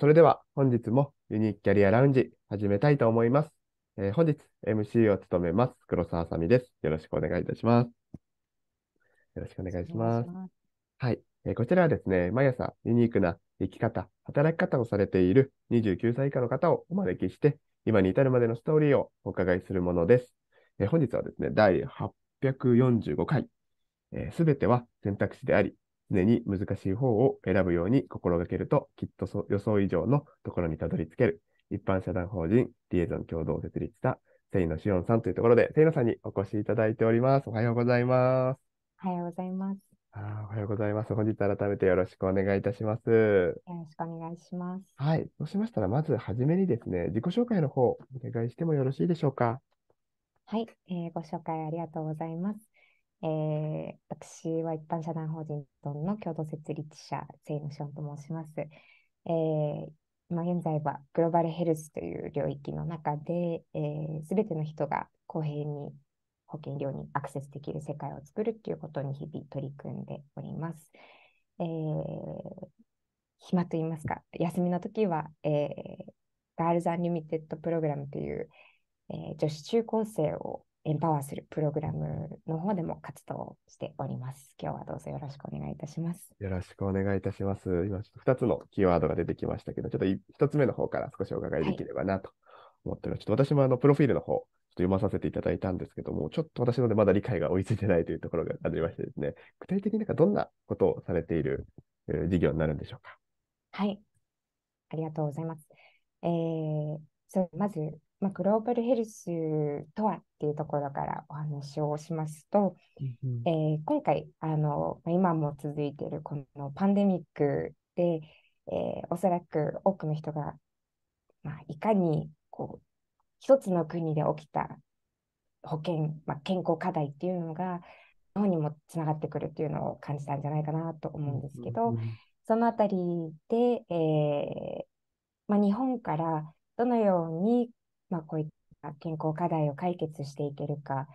それでは本日もユニークキャリアラウンジ始めたいと思います。えー、本日 MC を務めます黒沢さみです。よろしくお願いいたします。よろしくお願いします。はい、えー、こちらはですね、毎朝ユニークな生き方、働き方をされている29歳以下の方をお招きして、今に至るまでのストーリーをお伺いするものです。えー、本日はですね、第845回、す、えー、べ、ては選択肢であり、常に難しい方を選ぶように心がけると、きっと予想以上のところにたどり着ける。一般社団法人リエゾン共同設立したセイノシオンさんというところで、セイノさんにお越しいただいております。おはようございます。おはようございます。あおはようございます。本日改めてよろしくお願いいたします。よろしくお願いします。はい。そうしましたら、まず初めにですね、自己紹介の方、お願いしてもよろしいでしょうか。はい、えー、ご紹介ありがとうございます。えー、私は一般社団法人の共同設立者、ションと申します。えー、今現在はグローバルヘルスという領域の中で、す、え、べ、ての人が公平に保険料にアクセスできる世界を作るということに日々取り組んでおります。えー、暇と言いますか、休みの時は、えー、ガールズ・ア i t e テッ r プログラムという、えー、女子中高生をエンパワーするプログラムの方でも活動しております。今日はどうぞよろしくお願いいたします。よろしくお願いいたします。今、2つのキーワードが出てきましたけど、ちょっと1つ目の方から少しお伺いできればなと思っております。はい、ちょっと私もあのプロフィールの方、読まさせていただいたんですけども、ちょっと私のでまだ理解が追いついてないというところがありましてですね、具体的になんかどんなことをされている、えー、事業になるんでしょうか。はい、ありがとうございます。えー、そうまずまあ、グローバルヘルスとはっていうところからお話をしますと、えー、今回あの今も続いているこのパンデミックで、えー、おそらく多くの人が、まあ、いかにこう一つの国で起きた保険、まあ、健康課題っていうのが日本にもつながってくるっていうのを感じたんじゃないかなと思うんですけど、そのあたりで、えーまあ、日本からどのようにまあ、こういった健康課題を解決していけるか、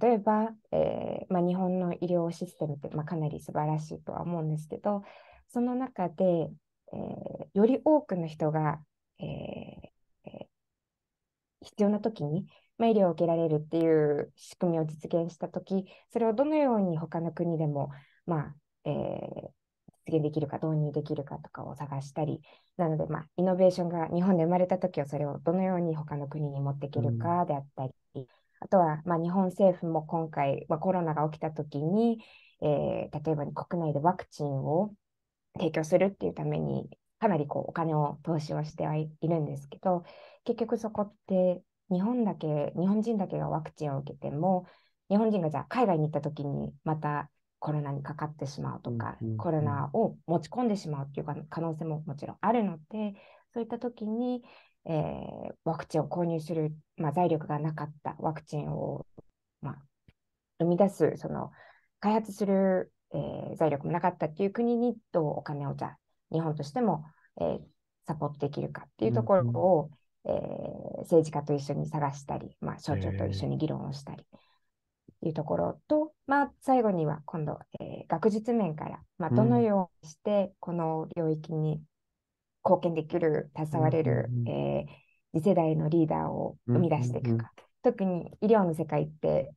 例えば、えー、まあ、日本の医療システムって、まあ、かなり素晴らしいとは思うんですけど、その中で、えー、より多くの人が、えー、必要な時に、まあ、医療を受けられるっていう仕組みを実現した時、それをどのように他の国でも、まあえ実現できるか導入できるかとかを探したり、なので、まあ、イノベーションが日本で生まれた時はそれをどのように他の国に持っていけるかであったり、うん、あとは、まあ、日本政府も今回、まあ、コロナが起きた時に、えー、例えば国内でワクチンを提供するっていうためにかなりこうお金を投資をしてはいるんですけど結局そこって日本だけ日本人だけがワクチンを受けても日本人がじゃあ海外に行った時にまたコロナにかかってしまうとか、うんうんうん、コロナを持ち込んでしまうっていう可能性ももちろんあるので、そういった時に、えー、ワクチンを購入する、まあ、財力がなかったワクチンを、まあ、生み出す、その開発する、えー、財力もなかったっていう国にどうお金をじゃあ日本としても、えー、サポートできるかっていうところを、うんうん、えー、政治家と一緒に探したり、まあ、省庁と一緒に議論をしたり。えーいうところと、まあ、最後には今度、えー、学術面から、まあ、どのようにしてこの領域に貢献できる、携われる、うん、えー、次世代のリーダーを生み出していくか、うん、特に医療の世界って、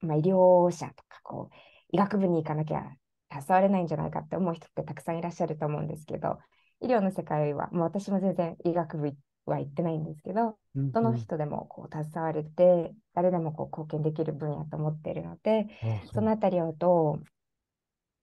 まあ、医療者とかこう医学部に行かなきゃ携われないんじゃないかって思う人ってたくさんいらっしゃると思うんですけど医療の世界はもう私も全然医学部行っは言ってないんですけど、どの人でもこう携われて、誰でもこう貢献できる分野と思っているので、そのあたりをど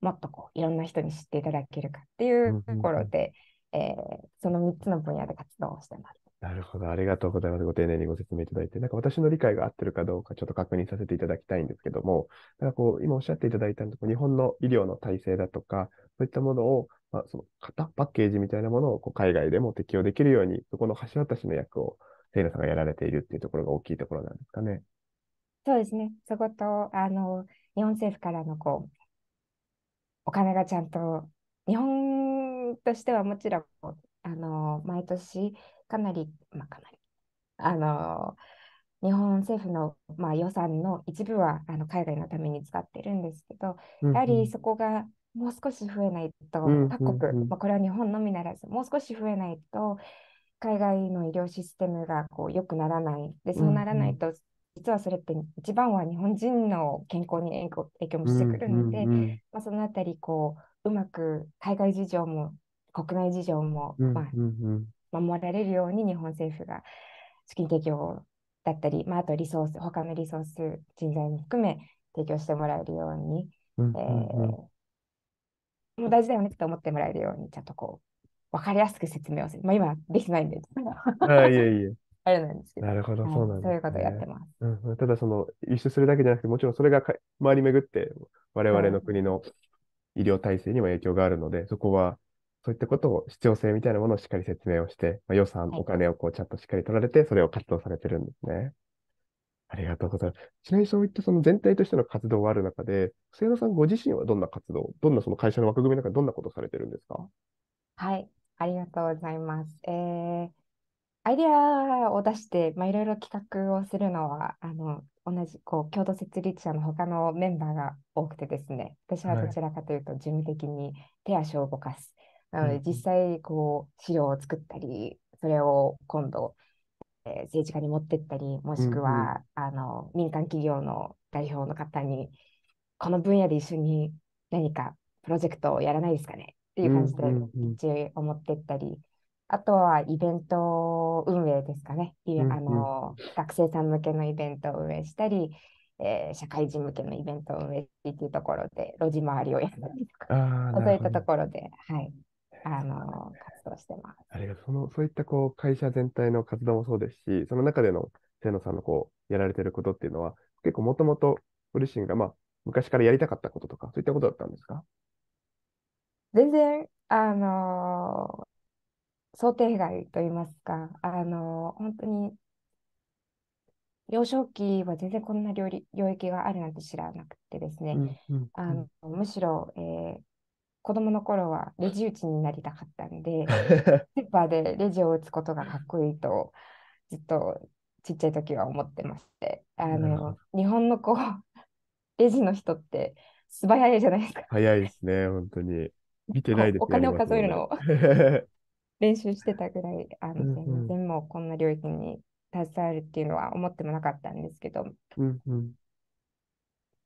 う、もっとこういろんな人に知っていただけるかっていうところで、えその3つの分野で活動をしてます。なるほど、ありがとうございます。ご丁寧にご説明いただいて、なんか私の理解が合ってるかどうかちょっと確認させていただきたいんですけども、なんかこう、今おっしゃっていただいたのと、日本の医療の体制だとか、そういったものをまあ、その型、パッケージみたいなものをこう海外でも適用できるように、そこの橋渡しの役をセイナさんがやられているっていうところが大きいところなんですかね。そうですね。そこと、あの、日本政府からのこう、お金がちゃんと、日本としてはもちろん、あの、毎年かなり、まあ、かなり、あの、日本政府の、まあ、予算の一部はあの海外のために使ってるんですけど、やはりそこがもう少し増えないと、各国、まあ、これは日本のみならず、もう少し増えないと、海外の医療システムがこう良くならない。で、そうならないと、うんうん、実はそれって一番は日本人の健康に影響もしてくるので、そのあたりこう、うまく海外事情も国内事情も、守られるように日本政府が資金提供だったり、まあ、あとリソース、他のリソース、人材も含め提供してもらえるように、えーも大事だよねって思ってもらえるように、ちゃんとこう、わかりやすく説明をする。まあ、今できないんで。あいえいえ。あれなんですけど。なるほど、そうなんです、ね、そういうことをやってます。うん、ただ、その、輸出するだけじゃなくて、もちろんそれがか回り巡って、我々の国の医療体制にも影響があるので、そこは、そういったことを、必要性みたいなものをしっかり説明をして、まあ、予算、お金をこうちゃんとしっかり取られて、それを活動されてるんですね。ありがとうございます。ちなみにそういったその全体としての活動がある中で、清野さんご自身はどんな活動、どんなその会社の枠組みの中でどんなことをされてるんですかはい、ありがとうございます。えー、アイデアを出して、まあ、いろいろ企画をするのは、あの、同じこう共同設立者の他のメンバーが多くてですね、私はどちらかというと、事務的に手足を動かす。はい、なので、実際、こう、資料を作ったり、それを今度、え政治家に持ってったり、もしくは、うんうん、あの民間企業の代表の方に、この分野で一緒に何かプロジェクトをやらないですかねっていう感じで、一応思ってったり、うんうんうん、あとはイベント運営ですかね、うんうん、あの学生さん向けのイベントを運営したり、えー、社会人向けのイベントを運営っていうところで、路地回りをやったりとか、そういったところで、はい、あの、活動してます。ありがとう。その、そういったこう、会社全体の活動もそうですし、その中での清野さんのこう、やられてることっていうのは、結構もともとご自身が、まあ、昔からやりたかったこととか、そういったことだったんですか全然、あのー、想定外と言いますか、あのー、本当に、幼少期は全然こんな領領域があるなんて知らなくてですね、あのむしろ、えー、子供の頃はレジ打ちになりたかったんで、スーパーでレジを打つことがかっこいいと、ずっとちっちゃい時は思ってまして、あの、うん、日本の子、レジの人って素早いじゃないですか。早いですね、本当に。見てないです、ね、お金を数えるのを 練習してたぐらい、あの、全然もうこんな領域に携わるっていうのは思ってもなかったんですけど、うんうん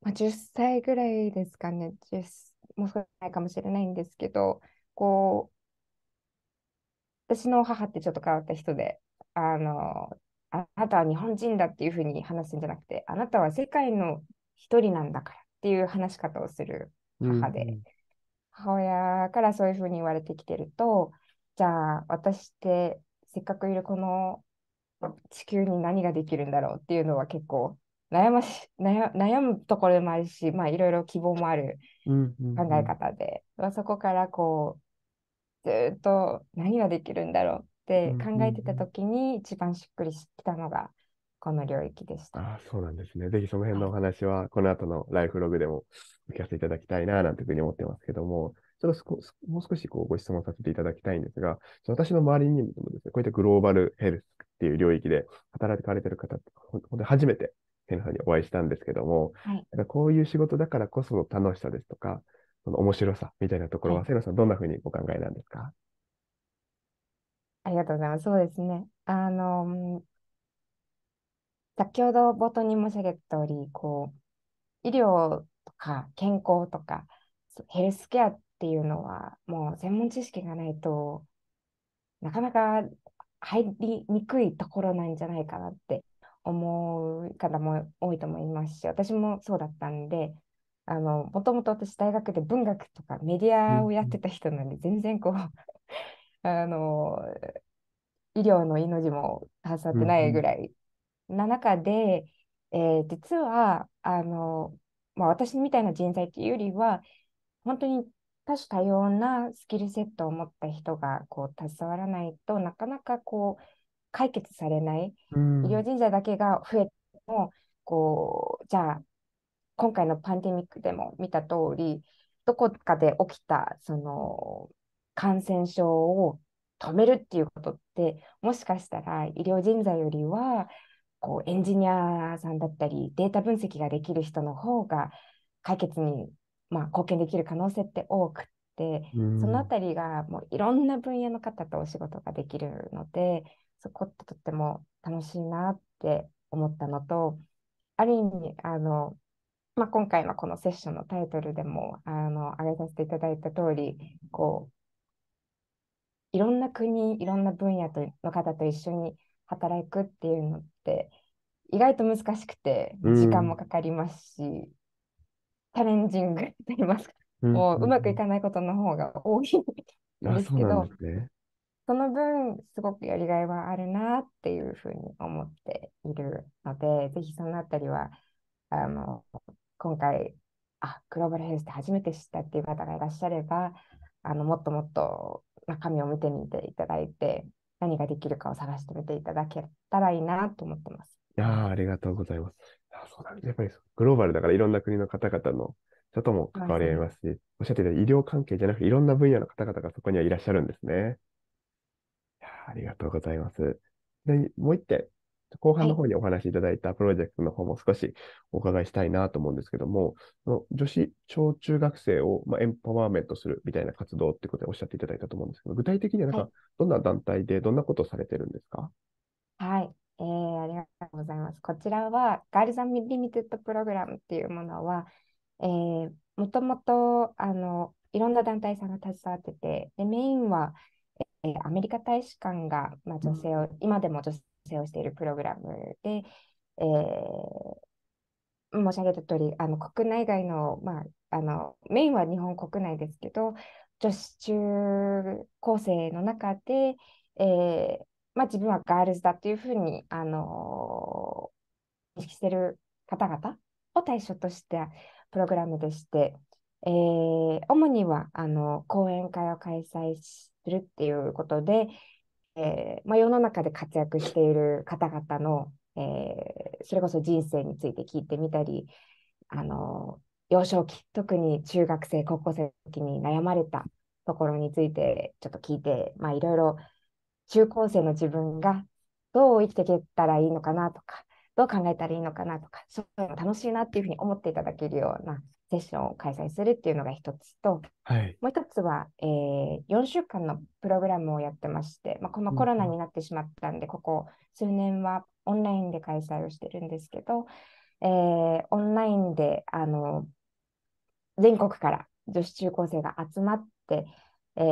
まあ、10歳ぐらいですかね、10も少ないかもしれないんですけど、こう、私の母ってちょっと変わった人で、あの、あなたは日本人だっていうふうに話すんじゃなくて、あなたは世界の一人なんだからっていう話し方をする母で、うん、母親からそういうふうに言われてきてると、じゃあ私ってせっかくいるこの地球に何ができるんだろうっていうのは結構悩まし悩悩むところでもあるし、まあ、いろいろ希望もある考え方で、うんうん、そこからこうずっと何ができるんだろうって考えてた時に一番しっくりきたのがこの領域でした。あそうなんですね。ぜひその辺のお話はこの後のライフログでもお聞かせいただきたいななんていうふうに思ってますけども。ちょっともう少しこうご質問させていただきたいんですが、私の周りにもですね、こういったグローバルヘルスっていう領域で働かれてる方って、本当に初めてってさんにお会いしたんですけども、はい、なんかこういう仕事だからこその楽しさですとか、その面白さみたいなところは、はい、さん、どんなふうにお考えなんですかありがとうございます。そうですね。あの、先ほど冒頭に申し上げた通り、こう、医療とか健康とか、ヘルスケアっていうのは、もう専門知識がないとなかなか入りにくいところなんじゃないかなって思う方も多いと思いますし、私もそうだったんで、あの、もともと私大学で文学とかメディアをやってた人なんで、全然こう あの、医療の命も携わってないぐらいな中で、えー、実は、あの、まあ、私みたいな人材っていうよりは、本当に多種多様なスキルセットを持った人がこう携わらないとなかなかこう解決されない、うん、医療人材だけが増えてもこうじゃあ今回のパンデミックでも見た通りどこかで起きたその感染症を止めるっていうことってもしかしたら医療人材よりはこうエンジニアさんだったりデータ分析ができる人の方が解決に、まあ、貢献できる可能性って多くて、うん、そのあたりがもういろんな分野の方とお仕事ができるのでそこってとっても楽しいなって思ったのと、ある意味、あの、まあ、今回のこのセッションのタイトルでも、あの、挙げさせていただいた通り、こう、いろんな国、いろんな分野との方と一緒に働くっていうのって、意外と難しくて、時間もかかりますし、うん、チャレンジングに言いますか、うん、もううまくいかないことの方が多いんですけど、その分、すごくやりがいはあるなっていうふうに思っているので、ぜひそのあたりは、あの、今回、あ、グローバルヘルスで初めて知ったっていう方がいらっしゃれば、あの、もっともっと中身を見てみていただいて、何ができるかを探してみていただけたらいいなと思ってます。いやありがとうございます。あそうだ、ね、やっぱりグローバルだからいろんな国の方々の人とも関わり合いますし、おっしゃってた医療関係じゃなくていろんな分野の方々がそこにはいらっしゃるんですね。ありがとうございます。で、もう一点、後半の方にお話しいただいたプロジェクトの方も少しお伺いしたいなと思うんですけども、はい、女子小中学生を、まエンパワーメントするみたいな活動ってことでおっしゃっていただいたと思うんですけど、具体的にはなんか、どんな団体でどんなことをされてるんですかはい、えー、ありがとうございます。こちらは、ガールズリミテッドプログラムっていうものは、えもともと、あの、いろんな団体さんが携わってて、でメインは、えアメリカ大使館が、まあ、女性を、今でも女性をしているプログラムで、えー、申し上げた通り、あの国内外の、まあ、あのメインは日本国内ですけど、女子中高生の中で、えーまあ、自分はガールズだというふうに、あのー、意識している方々を対象としたプログラムでして、えー、主にはあの講演会を開催するっていうことで、えーまあ、世の中で活躍している方々の、えー、それこそ人生について聞いてみたり、あの幼少期、特に中学生、高校生の時に悩まれたところについてちょっと聞いて、まあ、いろいろ中高生の自分がどう生きていけたらいいのかなとか、どう考えたらいいのかなとか、そういうの楽しいなっていうふうに思っていただけるようなセッションを開催するっていうのが一つと、はい、もう一つは、えー、4週間のプログラムをやってまして、まあ、このコロナになってしまったんで、うん、ここ数年はオンラインで開催をしてるんですけど、えー、オンラインであの全国から女子中高生が集まって、え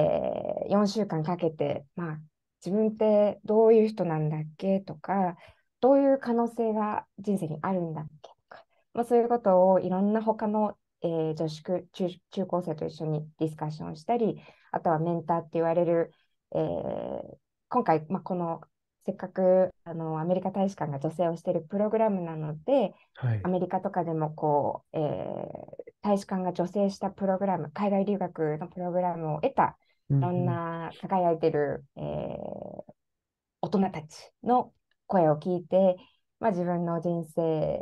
ー、4週間かけて、まあ、自分ってどういう人なんだっけとかどういう可能性が人生にあるんだっけとか、まあ、そういうことをいろんな他のえー、女子中中高生と一緒にディスカッションしたり、あとはメンターって言われる、えー、今回、まあ、このせっかくあのアメリカ大使館が女性をしているプログラムなので、はい、アメリカとかでもこう、えー、大使館が女性したプログラム、海外留学のプログラムを得た、いろんな輝いてる、うん、えー、大人たちの声を聞いて、まあ、自分の人生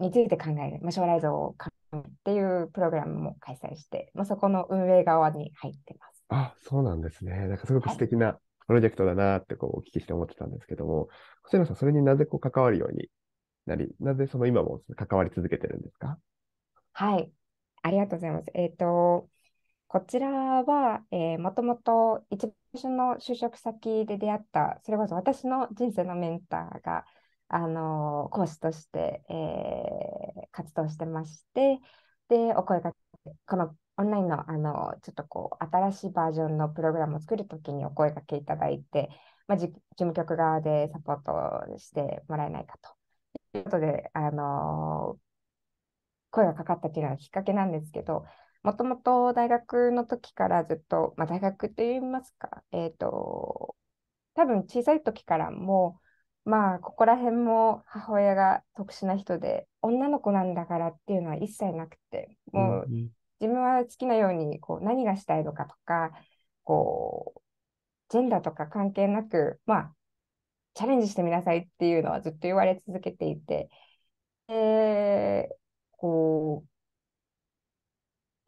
について考える、まあ、将来像を考っていうプログラムも開催して、まあ、そこの運営側に入ってます。あそうなんですね。なんかすごく素敵なプロジェクトだなってこうお聞きして思ってたんですけども、星野さん、それになぜこう関わるようになり、なぜその今も関わり続けてるんですかはい、ありがとうございます。えっ、ー、と、こちらは、えー、もともと一番最初の就職先で出会った、それこそ私の人生のメンターが、あの講師として、えー、活動してまして、で、お声がこのオンラインのあのちょっとこう新しいバージョンのプログラムを作るときにお声がけいただいて、まあ、事務局側でサポートしてもらえないかということで、あの声がかかったというのがきっかけなんですけど、もともと大学の時からずっと、まあ、大学って言いますか、えっ、ー、と、多分小さい時からもう、まあここら辺も母親が特殊な人で女の子なんだからっていうのは一切なくてもう自分は好きなようにこう何がしたいのかとかこうジェンダーとか関係なくまあチャレンジしてみなさいっていうのはずっと言われ続けていて、えー、こ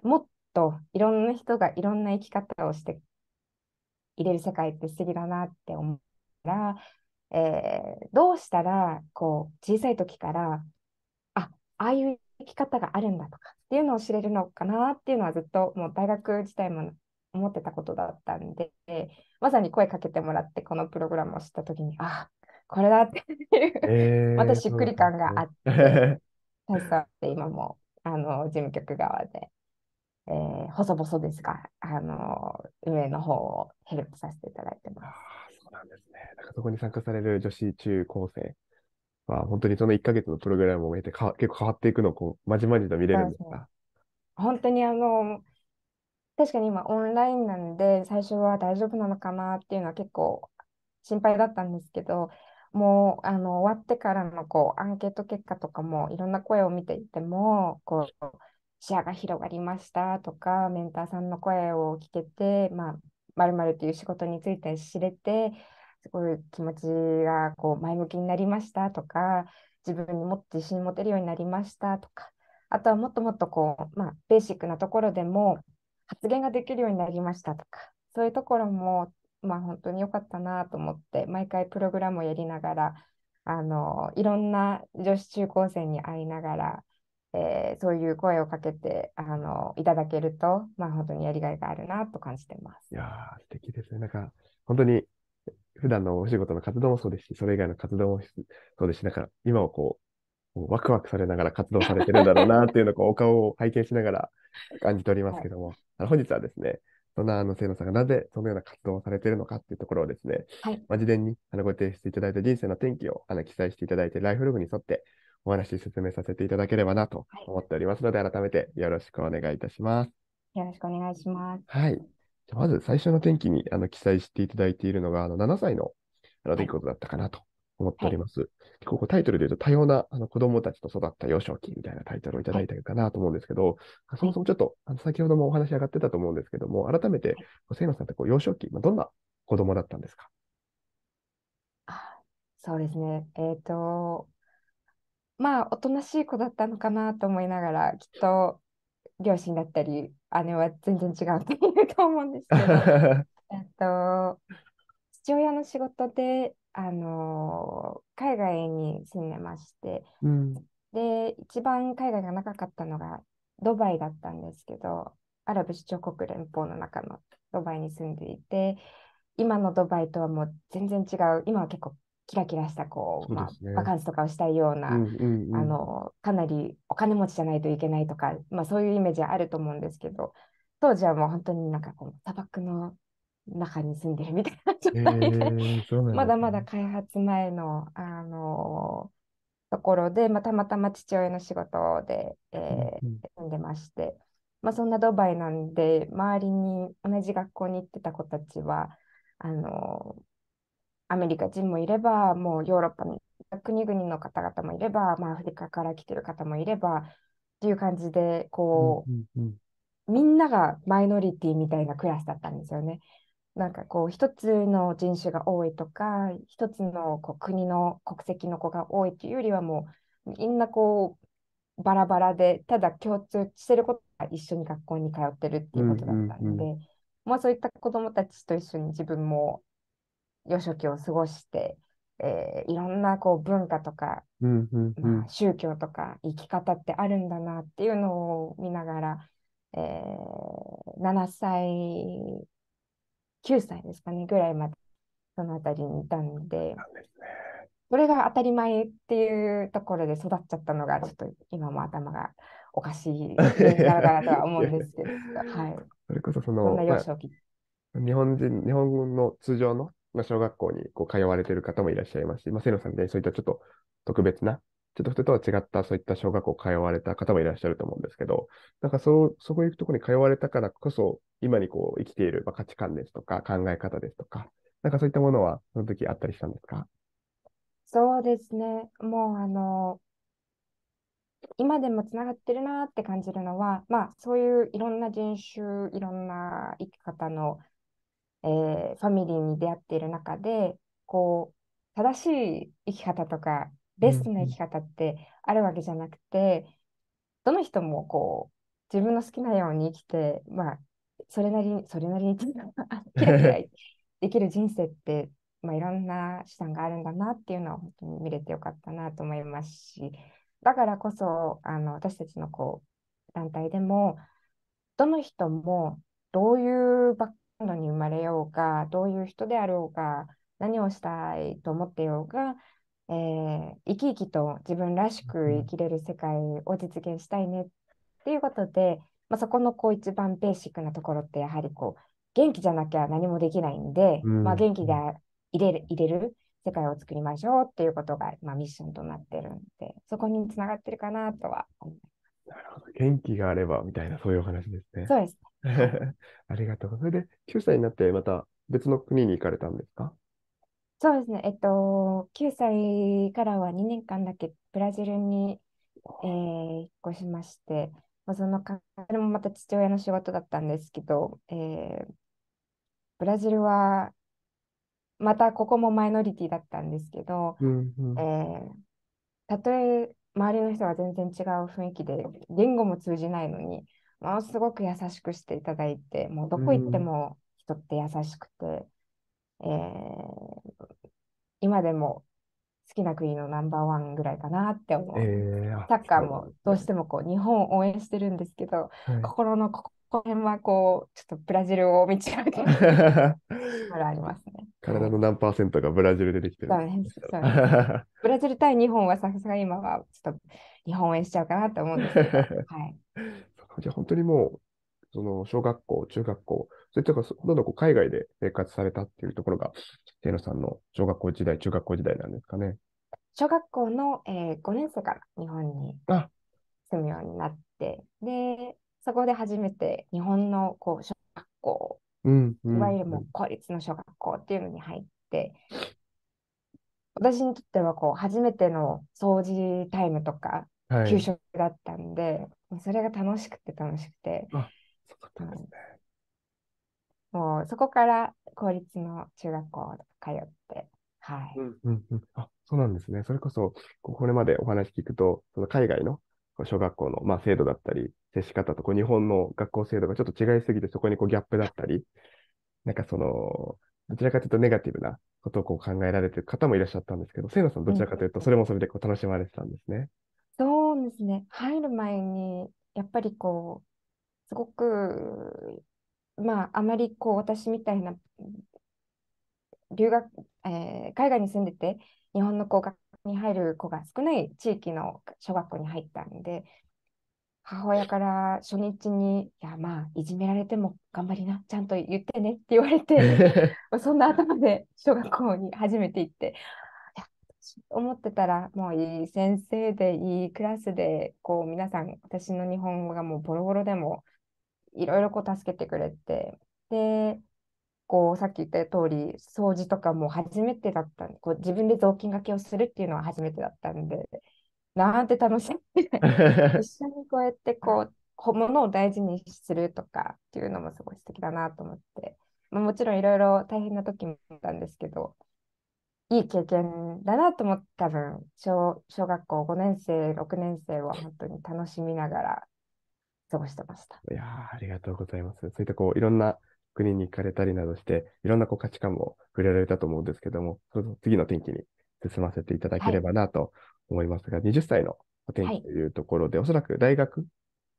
うもっといろんな人がいろんな生き方をしていれる世界って素敵だなって思ったらえー、どうしたらこう小さい時からあああいう生き方があるんだとかっていうのを知れるのかなっていうのはずっともう大学自体も思ってたことだったんでまさに声かけてもらってこのプログラムを知った時にあこれだっていうまたしっくり感があって。今もあの事務局側で、えー、細々ですがあの運営の方をヘルプさせていただいてます。そなんですね。だからそこに参加される女子中高生は、本当にその1ヶ月のプログラムを経てか、結構変わっていくのをこうまじまじと見れるんですか本当にあの、確かに今オンラインなんで、最初は大丈夫なのかなっていうのは結構心配だったんですけど、もうあの終わってからのこうアンケート結果とかもいろんな声を見ていても、こう視野が広がりましたとか、メンターさんの声を聞けて、まあ、〇〇という仕事について知れて、すごい気持ちがこう前向きになりましたとか、自分にもっと自信持てるようになりましたとか、あとはもっともっとこう、まあ、ベーシックなところでも発言ができるようになりましたとか、そういうところも、まあ、本当に良かったなと思って、毎回プログラムをやりながら、あのいろんな女子中高生に会いながらえー、そういう声をかけてあのいただけると、まあ、本当にやりがいがあるなと感じてます。いや素敵ですね。なんか本当に普段のお仕事の活動もそうですし、それ以外の活動もそうですし、なんか今をこう、ワクワクされながら活動されてるんだろうなっていうのをお顔を拝見しながら 感じておりますけども、はい、本日はですね、そんなあの清野さんがなぜそのような活動をされているのかっていうところをですね、はい、まあ、事前にあのご提出いただいた人生の転機をあの記載していただいて、ライフログに沿ってお話し進めさせていただければなと思っておりますので、はい、改めてよろしくお願いいたします。よろしくお願いします。はい。じゃまず最初の天気にあの記載していただいているのが、あの7歳のあの出来事だったかなと思っております。はい、こ構タイトルで言うと、多様なあの子供たちと育った幼少期みたいなタイトルをいただいたかなと思うんですけど、はい、そもそもちょっとあの先ほどもお話し上がってたと思うんですけども、改めて、清野さんってこう幼少期、まあ、どんな子供だったんですかそうですね。えっ、ー、と、まあおとなしい子だったのかなと思いながらきっと両親だったり姉は全然違うというと思うんですけど えっと父親の仕事であの海外に住んでまして、うん、で一番海外が長かったのがドバイだったんですけどアラブ首長国連邦の中のドバイに住んでいて今のドバイとはもう全然違う今は結構キラキラしたこう、うね、まあ、バカンスとかをしたいような、うんうんうん、あのかなりお金持ちじゃないといけないとか、まあ、そういうイメージあると思うんですけど当時はもう本当になんかこう砂漠の中に住んでるみたいな状態で、えーまだまだ開発前の、あのー、ところで、まあ、たまたま父親の仕事で、えー、住んでまして、まあ、そんなドバイなんで周りに同じ学校に行ってた子たちはあのーアメリカ人もいれば、もうヨーロッパの国々の方々もいれば、まあ、アフリカから来てる方もいればっていう感じで、こう、うんうんうん、みんながマイノリティみたいなクラスだったんですよね。なんかこう一つの人種が多いとか一つのこう国の国籍の子が多いというよりはもうみんなこうバラバラでただ共通してることが一緒に学校に通ってるっていうことだったので、うんうんうん、まあ、そういった子どもたちと一緒に自分も幼少期を過ごして、えー、いろんなこう文化とか、うんうんうんまあ、宗教とか生き方ってあるんだなっていうのを見ながら、えー、7歳9歳ですかねぐらいまでその辺りにいたんで。それが当たり前っていうところで育っちゃったのが、ちょっと今も頭がおかしい、なのかなとは思うんですけど、はい。それこそその、そんな幼少期、まあ、日本人、日本の通常のまあ、小学校にこう通われてる方もいらっしゃいますし、まあ、清野さんみたいにそういったちょっと特別な、ちょっと人とは違ったそういった小学校通われた方もいらっしゃると思うんですけど、なんかそう、そういうところに通われたからこそ、今にこう生きている価値観ですとか考え方ですとか、なんかそういったものはその時あったりしたんですかそうですね。もうあの、今でもつながってるなって感じるのは、まあ、そういういろんな人種、いろんな生き方のえー、ファミリーに出会っている中でこう正しい生き方とかベストな生き方ってあるわけじゃなくて、どの人もこう自分の好きなように生きて、まあ、それなりにそれなりにキ ラキラ できる人生って、まあ、いろんな資産があるんだなっていうのは本当に見れてよかったなと思いますしだからこそあの私たちのこう団体でもどの人もどういうバッ度に生まれようか、どういう人であろうか、何をしたいと思ってようが、えー、生き生きと自分らしく生きれる世界を実現したいねっていうことで、まあ、そこのこう一番ベーシックなところってやはりこう元気じゃなきゃ何もできないんで、うん、まあ、元気で入れる入れる世界を作りましょうっていうことが、まあ、ミッションとなってるんでそこにつながってるかなとは思います。なるほど。元気があればみたいな、そういうお話ですね。そうです。ありがとう。それで、9歳になってまた別の国に行かれたんですかそうですね。えっと、9歳からは2年間だけブラジルに、えー、引っ越しまして、そのか、そもまた父親の仕事だったんですけど、えー、ブラジルは、またここもマイノリティだったんですけど、うんうん、えー、たとえ周りの人は全然違う雰囲気で言語も通じないのにものすごく優しくしていただいてもうどこ行っても人って優しくて、うん、えー、今でも好きな国のナンバーワンぐらいかなって思う、えー、サッカーもどうしてもこう日本を応援してるんですけど、はい、心のここの辺はこう、ちょっとブラジルを見違えて、か ありますね。体の何パーセントがブラジルでできてるそうです。そうですブラジル対日本はさすが今はちょっと日本円しちゃうかなと思うんですけど、はい。じゃあ本当にもう、その小学校、中学校、そういったほとんどこう海外で生活されたっていうところが、清野さんの小学校時代、中学校時代なんですかね。小学校の、えー、5年生から日本に住むようになって、で、そこで初めて日本のこう小学校、うんうん、いわゆるもう公立の小学校っていうのに入って、私にとってはこう初めての掃除タイムとか、給食だったんで、それが楽しくて楽しくて。そうだったんですね。もうそこから公立の中学校通って、はい。うんうんうん、あそうなんですね。それこそ、これまでお話聞くと、その海外の小学校の、まあ、制度だったり、接し方とこう日本の学校制度がちょっと違いすぎて、そこにこうギャップだったり、なんかその、どちらかというとネガティブなことをこう考えられてる方もいらっしゃったんですけど、せいなさんどちらかというと、それもそれでこう楽しまれてたんですね。そうですね。入る前に、やっぱりこう、すごく、まあ、あまりこう、私みたいな、留学、えー、海外に住んでて、日本のこ校に入る子が少ない地域の小学校に入ったんで、母親から初日に、いや、まあ、いじめられても頑張りな、ちゃんと言ってねって言われて、そんな頭で小学校に初めて行って、思ってたら、もういい先生で、いいクラスで、こう、皆さん、私の日本語がもうボロボロでも、いろいろこう、助けてくれて、で、こう、さっき言った通り、掃除とかも初めてだったんで、こう、自分で雑巾がけをするっていうのは初めてだったんで、なんて楽しい 一緒にこうやってこう、物を大事にするとかっていうのもすごい素敵だなと思って、まあ、もちろんいろいろ大変な時もあったんですけど、いい経験だなと思った分小、小学校5年生、6年生は本当に楽しみながら過ごしてました。いやありがとうございます。そういったこういろんな国に行かれたりなどして、いろんなこう価値観も触れられたと思うんですけども、その次の天気に進ませていただければなと思いますが、20歳の天気というところで、はい、おそらく大学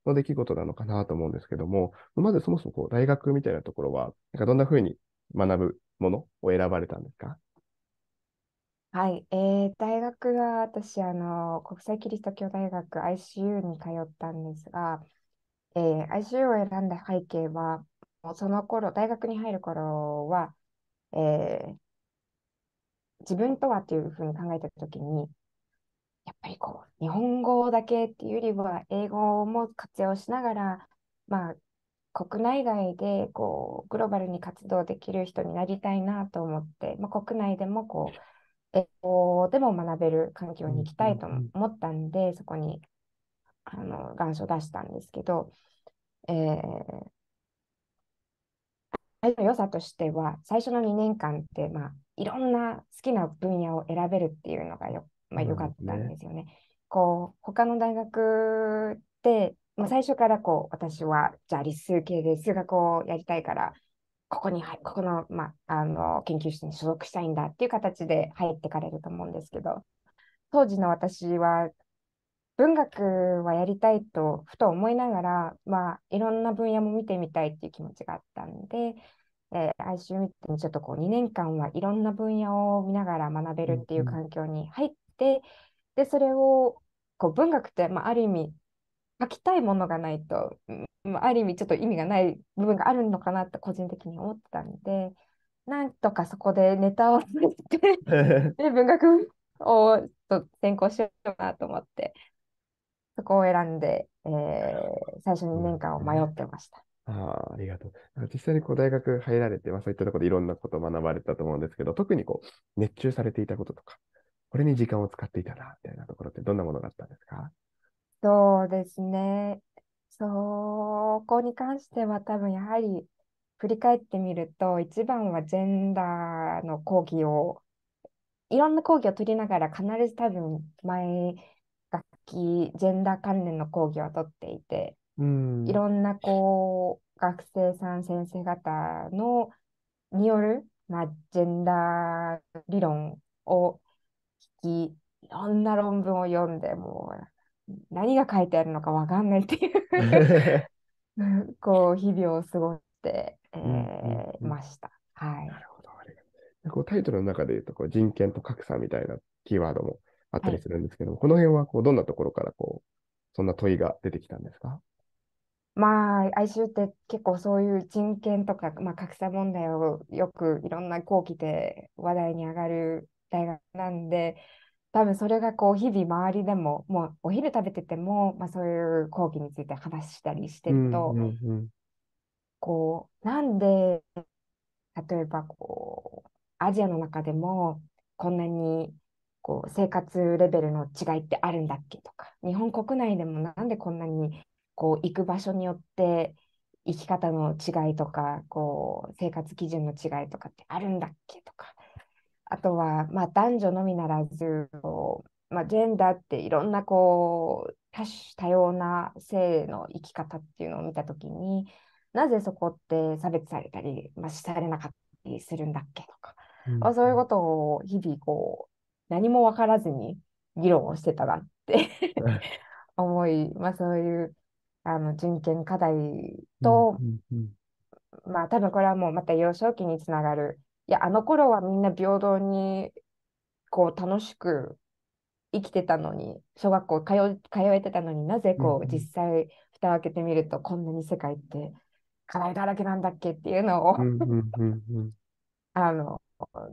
の出来事なのかなと思うんですけども、まずそもそもこう大学みたいなところは、なんかどんなふうに学ぶものを選ばれたんですかはい、えー、大学は私あの、国際キリスト教大学 ICU に通ったんですが、えー、ICU を選んだ背景は、もうその頃大学に入る頃は、えー、自分とはというふうに考えたときに、やっぱりこう、日本語だけっていうよりは、英語も活用しながら、まあ、国内外でこうグローバルに活動できる人になりたいなと思って、まあ、国内でもこう英語でも学べる環境に行きたいと思ったんで、そこにあの願書出したんですけど、えー、の良さとしては最初の2年間って、まあ、いろんな好きな分野を選べるっていうのがよまあ、よかったんですよね。ねこう他の大学で、まあ、最初からこう私はじゃあ理数系で数学をやりたいからここにここの,、まあ、あの研究室に所属したいんだっていう形で入ってかれると思うんですけど当時の私は文学はやりたいとふと思いながら、まあ、いろんな分野も見てみたいっていう気持ちがあったんで、えー、ICU ミにちょっとこう2年間はいろんな分野を見ながら学べるっていう環境に入ってでそれをこう文学って、まあ、ある意味書きたいものがないと、まあ、ある意味ちょっと意味がない部分があるのかなって個人的に思ってたんでなんとかそこでネタを作ってで 文学をと専攻しようかなと思ってそこを選んで、えー、最初2年間を迷ってました。ああ、ありがとう。実際にこう大学入られて、まあ、そういったところでいろんなことを学ばれたと思うんですけど、特にこう熱中されていたこととか、これに時間を使っていたな、みたいなところってどんなものだったんですかそうですね。そこに関しては多分やはり振り返ってみると、一番はジェンダーの講義を、いろんな講義を取りながら必ず多分毎学期ジェンダー関連の講義を取っていて、うん、いろんなこう学生さん先生方のによる、まあ、ジェンダー理論をき、いろんな論文を読んで、もう何が書いてあるのかわかんないっていう こう日々を過ごして、えー、ました。はい。なるほど。こうタイトルの中で言うとこう人権と格差みたいなキーワードもあったりするんですけども、はい、この辺はこうどんなところからこうそんな問いが出てきたんですかまあ、哀愁って結構そういう人権とか、まあ、格差問題をよくいろんな後期で話題に上がる大学なんで、多分それがこう日々周りでも、もうお昼食べてても、まあ、そういう講義について話したりしてると、うんうんうん、こう、なんで、例えばこう、アジアの中でもこんなにこう生活レベルの違いってあるんだっけとか、日本国内でもなんでこんなにこう行く場所によって生き方の違いとかこう生活基準の違いとかってあるんだっけとかあとは、まあ、男女のみならず、まあ、ジェンダーっていろんなこう多種多様な性の生き方っていうのを見たときになぜそこって差別されたり、まあ、されなかったりするんだっけとか、ま、うん、そういうことを日々こう何も分からずに議論をしてたなって 思い、まあ、そういうあの人権課題と、うんうんうん、まあ多分これはもうまた幼少期につながるや、あの頃はみんな平等に、こう、楽しく生きてたのに、小学校通通えてたのになぜこう、うん、実際、蓋を開けてみると、こんなに世界って課題だらけなんだっけっていうのを あの、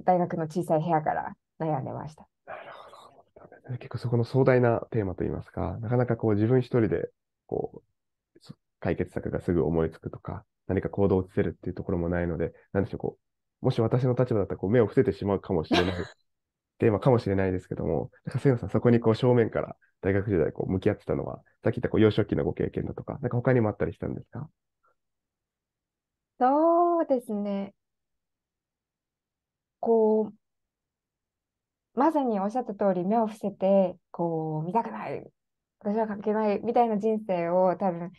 大学の小さい部屋から悩んでました。なるほど。結構そこの壮大なテーマといいますか、なかなかこう自分一人でこう解決策がすぐ思いつくとか、何か行動を移せるっていうところもないので、なんでしょう、こもし私の立場だったらこう目を伏せてしまうかもしれない。テーマかもしれないですけども、なんか、瀬いさん、そこにこう正面から大学時代こう向き合ってたのは、さっき言ったこう幼少期のご経験だとか、なんか他にもあったりしたんですかそうですね。こう、まさにおっしゃった通り、目を伏せて、こう、見たくない、私は関係ないみたいな人生を多分、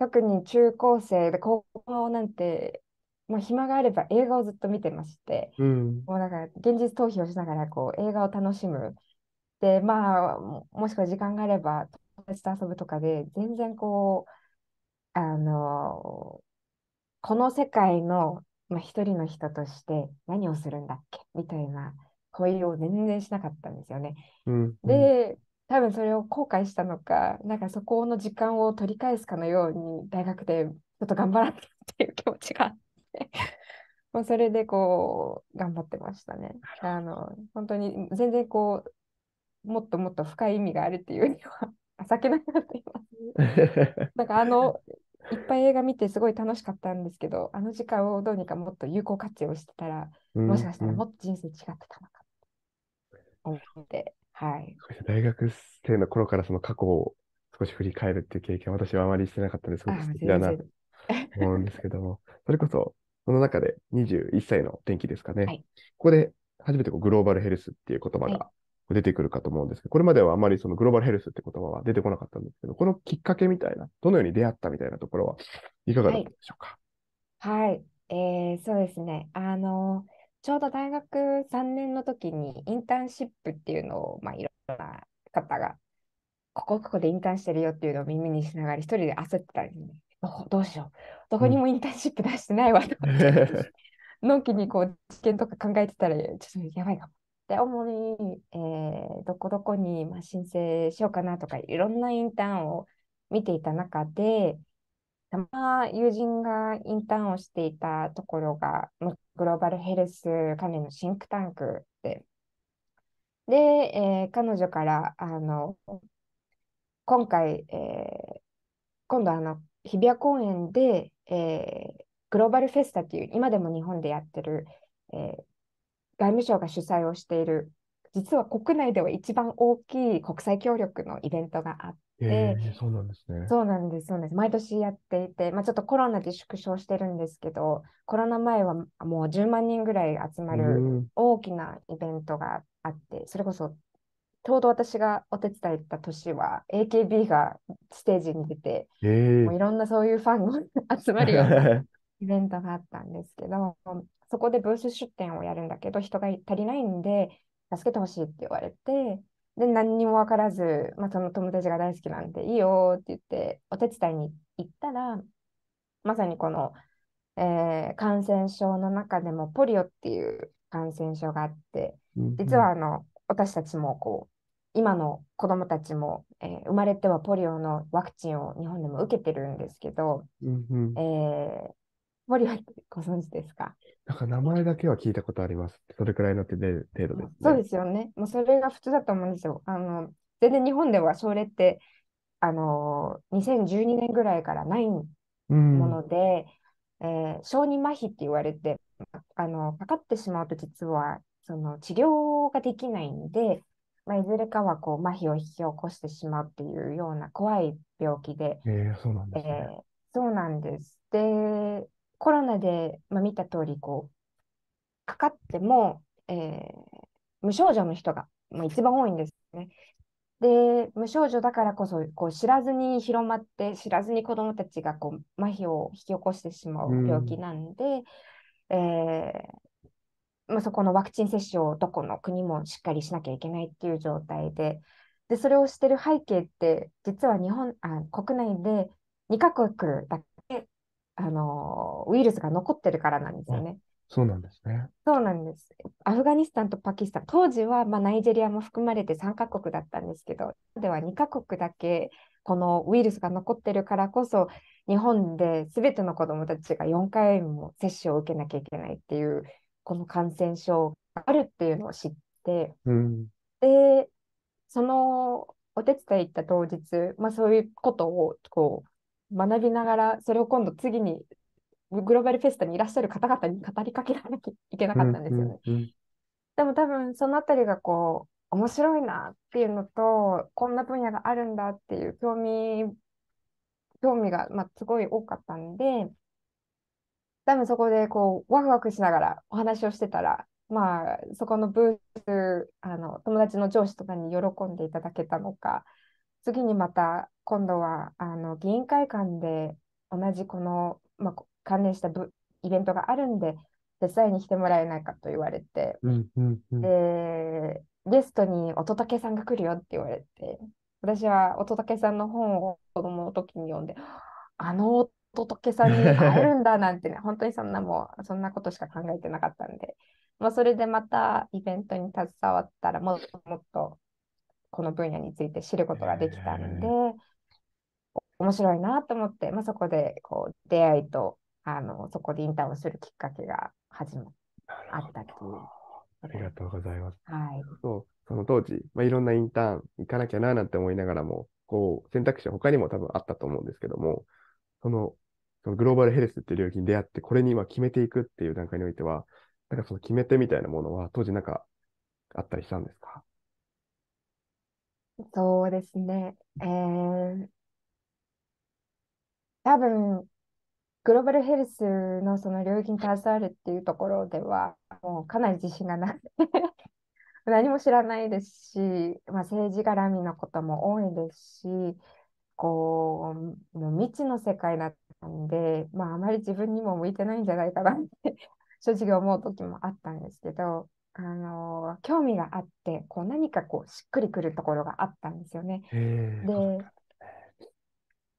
特に中高生で高校なんてもう暇があれば映画をずっと見てまして、うん、もうなんか現実逃避をしながらこう映画を楽しむ。で、まあ、もしくは時間があれば友達と遊ぶとかで、全然こう、あの、この世界の、まあ、一人の人として何をするんだっけみたいな問いを全然しなかったんですよね。うん、で、多分それを後悔したのか、なんかそこの時間を取り返すかのように大学でちょっと頑張らなきゃっていう気持ちがあっも うそれでこう頑張ってましたね。あの本当に全然こうもっともっと深い意味があるっていうには 避けなくなっています。なんかあのいっぱい映画見てすごい楽しかったんですけどあの時間をどうにかもっと有効活用してたら、うん、もしかしたらもっと人生違ってたのかと思って、はい、大学生の頃からその過去を少し振り返るっていう経験私はあまりしてなかったんですごく素敵だなと思うんですけどもそれこそその中で21歳の天気ですかね。はい、ここで初めてこうグローバルヘルスっていう言葉が出てくるかと思うんですけど、これまではあまりそのグローバルヘルスって言葉は出てこなかったんですけど、このきっかけみたいな、どのように出会ったみたいなところはいかがだったでしょうか。はい、はい、えー、そうですね。あの、ちょうど大学3年の時にインターンシップっていうのを、まあ、いろんな方が、ここここでインターンしてるよっていうのを耳にしながら一人で焦ってたんですね。どうしよう。どこにもインターンシップ出してないわとのんきにこう、試験とか考えてたら、ちょっとやばいかも。で、主に、えー、どこどこに、まあ、申請しようかなとか、いろんなインターンを見ていた中で、たま友人がインターンをしていたところが、グローバルヘルス関連のシンクタンクで、で、えー、彼女から、あの、今回、えー、今度あの、日比谷公園で、えー、グローバルフェスタという今でも日本でやってる、えー、外務省が主催をしている実は国内では一番大きい国際協力のイベントがあって、そうなんですね。そうなんです、そうなんです。毎年やっていて、まあ、ちょっとコロナで縮小してるんですけど、コロナ前はもう10万人ぐらい集まる大きなイベントがあって、それこそちょうど私がお手伝いした年は AKB がステージに出て、もういろんなそういうファンの 集まりようなイベントがあったんですけどそこでブース出店をやるんだけど人が足りないんで助けてほしいって言われてで何にも分からず、まあ、その友達が大好きなんでいいよって言ってお手伝いに行ったらまさにこの、えー、感染症の中でもポリオっていう感染症があって実はあの、うん私たちもこう今の子どもたちも、えー、生まれてはポリオのワクチンを日本でも受けてるんですけど、うんうん、えー、ポリオってご存知ですかなんか名前だけは聞いたことあります。それくらいの程度です、ね、そうですよね。もうそれが普通だと思うんですよ。あの全然日本ではそれって、あの2012年ぐらいからないもので、うん、えー、小児麻痺って言われてあの、かかってしまうと実はその治療ができないんで、まあ、いずれかはこう麻痺を引き起こしてしまうっていうような怖い病気で、えー、そうなんです、ね、えー、そうなんですでコロナで、まあ、見た通りこうかかっても、えー、無症状の人が、まあ、一番多いんですね。で無症状だからこそこう知らずに広まって知らずに子どもたちがこう麻痺を引き起こしてしまう病気なんで、うん、えー、まあ、そこのワクチン接種をどこの国もしっかりしなきゃいけないっていう状態で、でそれをしてる背景って、実は日本あ国内で2カ国だけあのウイルスが残ってるからなんですよね。そうなんですね。そうなんです。アフガニスタンとパキスタン、当時はまあナイジェリアも含まれて3カ国だったんですけど、では2カ国だけこのウイルスが残ってるからこそ、日本で全ての子どもたちが4回も接種を受けなきゃいけないっていうこの感染症があるっていうのを知って、うん、でそのお手伝い行った当日、まあ、そういうことをこう学びながらそれを今度次にグローバルフェスタにいらっしゃる方々に語りかけられなきゃいけなかったんですよね。うんうんうん、でも多分そのあたりがこう面白いなっていうのとこんな分野があるんだっていう興味興味が、まあ、すごい多かったんで多分そこでこうワクワクしながらお話をしてたら、まあ、そこのブースあの友達の上司とかに喜んでいただけたのか次にまた今度はあの議員会館で同じこの、まあ、関連したイベントがあるんで手伝いに来てもらえないかと言われて、うんうんうん、でゲストに乙武さんが来るよって言われて私は乙武さんの本を子供の時に読んであの仏さんに会えるんだなんてね、本当にそんなもう、そんなことしか考えてなかったんで、まあ、それでまたイベントに携わったら、もっともっとこの分野について知ることができたんで、面白いなと思って、まあ、そこでこう出会いとあの、そこでインターンをするきっかけが始まあったという。ありがとうございます。はい。そうその当時、まあ、いろんなインターン行かなきゃななんて思いながらも、こう選択肢は他にも多分あったと思うんですけども、そのそのグローバルヘルスっていう領域に出会って、これに今決めていくっていう段階においては、なんかその決め手みたいなものは、当時なんかあったりしたんですかそうですね。えー、多分、グローバルヘルスのその領域に携わるっていうところでは、もうかなり自信がなくて 何も知らないですし、まあ、政治絡みのことも多いですし、こう、もう未知の世界だっなんで、まあ、あまり自分にも向いてないんじゃないかなって 正直思う時もあったんですけど、あの興味があってこう何かこうしっくりくるところがあったんですよね。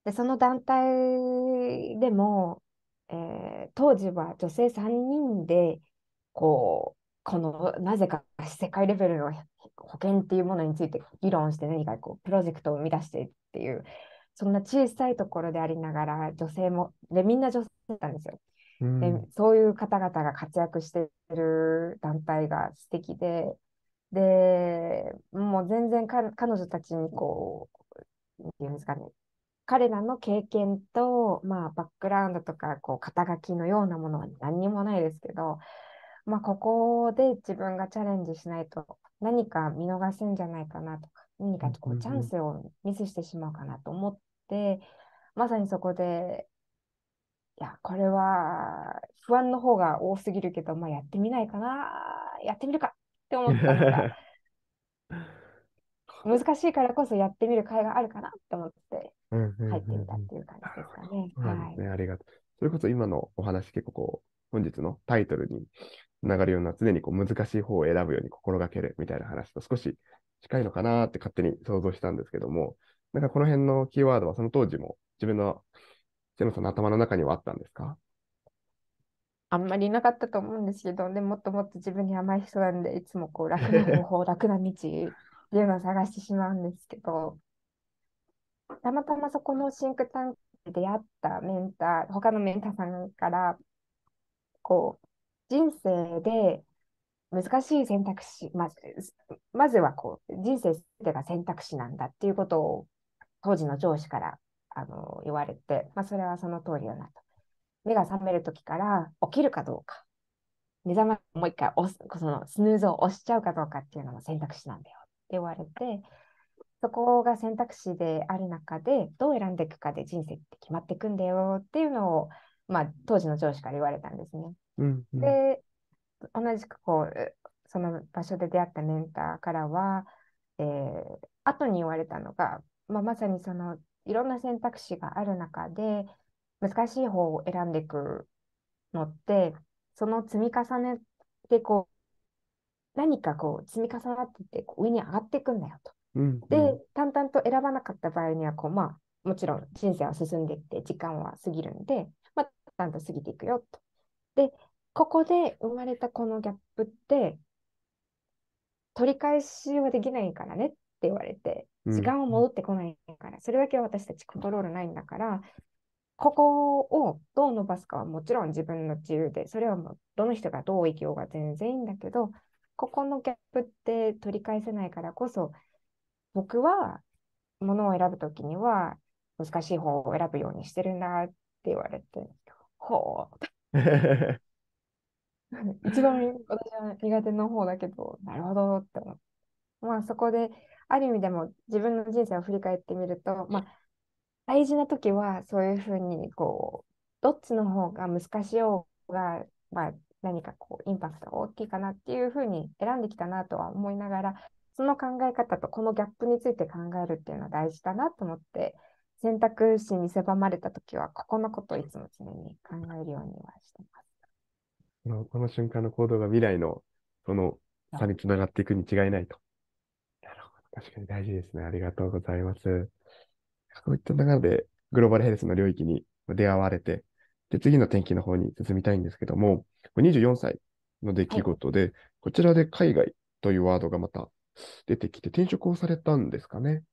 でその団体でも、えー、当時は女性3人でこうこのなぜか世界レベルの保険っていうものについて議論して何かこうプロジェクトを生み出してっていうそんな小さいところでありながら女性もでみんな女性だったんですよ。うん、でそういう方々が活躍してる団体が素敵ででもう全然彼女たちにこう何て言うんですかね彼らの経験と、まあ、バックグラウンドとかこう肩書きのようなものは何にもないですけど、まあ、ここで自分がチャレンジしないと何か見逃すんじゃないかなとか何かこうチャンスをミスしてしまうかなと思っ、まさにそこで、いや、これは不安の方が多すぎるけど、まあ、やってみないかな、やってみるかって思った 難しいからこそやってみる会があるかなって思って入ってみたっていう感じですかね。うんうんうん、はいね、ありがとう。それこそ今のお話結構こう、本日のタイトルに流れるような常にこう難しい方を選ぶように心がけるみたいな話と少し近いのかなって勝手に想像したんですけども、なんかこの辺のキーワードはその当時も自分のジェノさんの頭の中にはあったんですかあんまりなかったと思うんですけど、でもっともっと自分に甘い人なんで、いつもこう楽な方法、楽な道っていうのを探してしまうんですけど、たまたまそこのシンクタンクで出会ったメンター、他のメンターさんから、こう、人生で難しい選択肢、まずまずはこう人生が選択肢なんだっていうことを当時の上司からあの言われて、まあ、それはその通りだなと。目が覚めるときから起きるかどうか、目覚まもう一回押すそのスヌーズを押しちゃうかどうかっていうのも選択肢なんだよって言われて、そこが選択肢である中で、どう選んでいくかで人生って決まっていくんだよっていうのを、まあ、当時の上司から言われたんですね。うんうん、で、同じくこう、その場所で出会ったメンターからは、えー、後に言われたのが、まあ、まさにそのいろんな選択肢がある中で難しい方を選んでいくのってその積み重ねでこう何かこう積み重なってて上に上がっていくんだよと。うんうん、で淡々と選ばなかった場合にはこう、まあ、もちろん人生は進んでいって時間は過ぎるんで、まあ、淡々と過ぎていくよと。でここで生まれたこのギャップって取り返しはできないからねって言われて時間は戻ってこないから、それだけ私たちコントロールないんだから、ここをどう伸ばすかはもちろん自分の自由で、それはもうどの人がどう生きようが全然いいんだけど、ここのギャップって取り返せないからこそ、僕はものを選ぶときには難しい方を選ぶようにしてるなって言われて、ほう。一番私は苦手な方だけど、なるほどって思って。まあそこである意味でも自分の人生を振り返ってみると、まあ、大事な時はそういうふうにこうどっちの方が難しいようが、まあ、何かこうインパクトが大きいかなっていうふうに選んできたなとは思いながらその考え方とこのギャップについて考えるっていうのは大事だなと思って選択肢に狭まれた時はここのことをいつも常に考えるようにはしてます。この瞬間の行動が未来のその差につながっていくに違いないと。確かに大事ですね。ありがとうございます。こういった中で、グローバルヘルスの領域に出会われて、で、次の天気の方に進みたいんですけども、24歳の出来事で、はい、こちらで海外というワードがまた出てきて、転職をされたんですかね。